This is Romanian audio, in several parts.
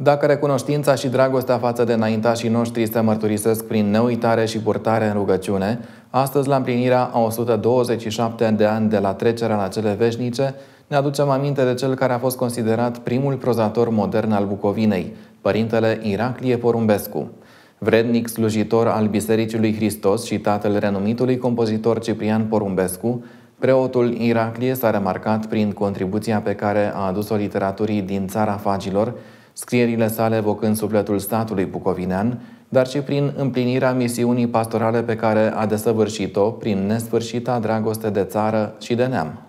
Dacă recunoștința și dragostea față de înaintașii noștri se mărturisesc prin neuitare și purtare în rugăciune, astăzi, la împlinirea a 127 de ani de la trecerea la cele veșnice, ne aducem aminte de cel care a fost considerat primul prozator modern al Bucovinei, părintele Iraclie Porumbescu. Vrednic slujitor al Bisericii lui Hristos și tatăl renumitului compozitor Ciprian Porumbescu, Preotul Iraclie s-a remarcat prin contribuția pe care a adus-o literaturii din țara fagilor, scrierile sale evocând sufletul statului bucovinean, dar și prin împlinirea misiunii pastorale pe care a desăvârșit-o prin nesfârșita dragoste de țară și de neam.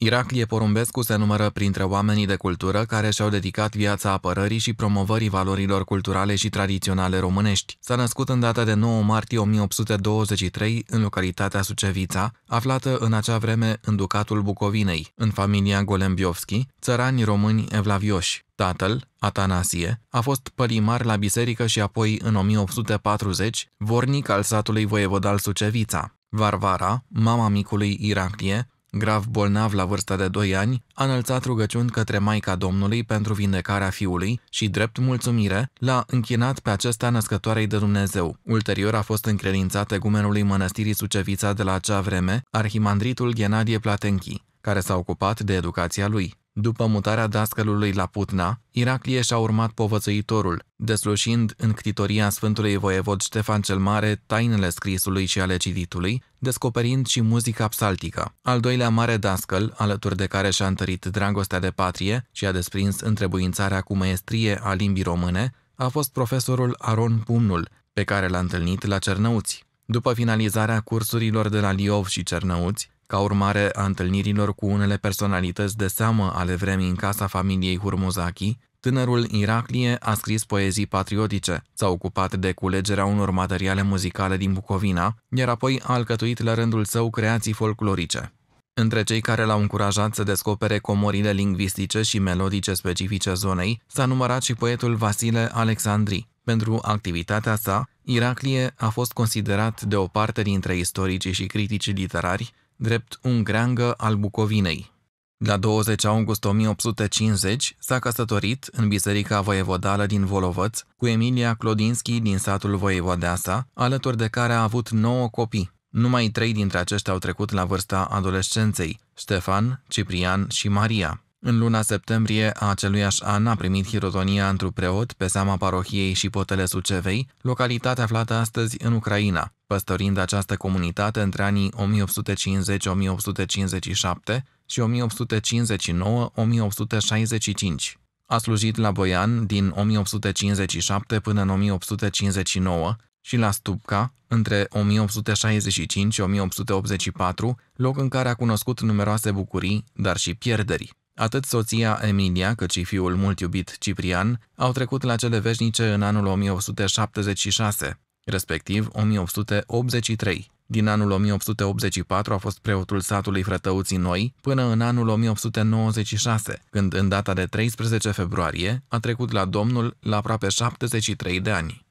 Iraclie Porumbescu se numără printre oamenii de cultură care și-au dedicat viața apărării și promovării valorilor culturale și tradiționale românești. S-a născut în data de 9 martie 1823 în localitatea Sucevița, aflată în acea vreme în Ducatul Bucovinei, în familia Golembiovski, țărani români evlavioși. Tatăl, Atanasie, a fost pălimar la biserică și apoi, în 1840, vornic al satului voievodal Sucevița. Varvara, mama micului Iraclie, Grav bolnav la vârsta de 2 ani, a înălțat rugăciuni către Maica Domnului pentru vindecarea fiului și, drept mulțumire, l-a închinat pe acesta născătoarei de Dumnezeu. Ulterior a fost încredințat egumenului mănăstirii Sucevița de la acea vreme, arhimandritul Ghenadie Platenchi, care s-a ocupat de educația lui. După mutarea dascălului la Putna, Iraclie și-a urmat povățuitorul, deslușind în ctitoria Sfântului Voievod Ștefan cel Mare tainele scrisului și ale cititului, descoperind și muzica psaltică. Al doilea mare dascăl, alături de care și-a întărit dragostea de patrie și a desprins întrebuințarea cu maestrie a limbii române, a fost profesorul Aron Pumnul, pe care l-a întâlnit la Cernăuți. După finalizarea cursurilor de la Liov și Cernăuți, ca urmare a întâlnirilor cu unele personalități de seamă ale vremii în casa familiei Hurmuzaki, tânărul Iraclie a scris poezii patriotice, s-a ocupat de culegerea unor materiale muzicale din Bucovina, iar apoi a alcătuit la rândul său creații folclorice. Între cei care l-au încurajat să descopere comorile lingvistice și melodice specifice zonei, s-a numărat și poetul Vasile Alexandri. Pentru activitatea sa, Iraclie a fost considerat de o parte dintre istoricii și criticii literari drept ungreangă al Bucovinei. La 20 august 1850 s-a căsătorit în biserica voievodală din Volovăț cu Emilia Clodinski din satul Voievodeasa, alături de care a avut 9 copii. Numai trei dintre aceștia au trecut la vârsta adolescenței, Ștefan, Ciprian și Maria. În luna septembrie a aceluiași an a primit hirotonia într-un preot pe seama parohiei și potele Sucevei, localitate aflată astăzi în Ucraina, păstorind această comunitate între anii 1850-1857 și 1859-1865. A slujit la Boian din 1857 până în 1859 și la Stupca între 1865 și 1884, loc în care a cunoscut numeroase bucurii, dar și pierderi. Atât soția Emilia, cât și fiul mult iubit Ciprian au trecut la cele veșnice în anul 1876, respectiv 1883. Din anul 1884 a fost preotul satului Frătăuții Noi până în anul 1896, când în data de 13 februarie a trecut la Domnul la aproape 73 de ani.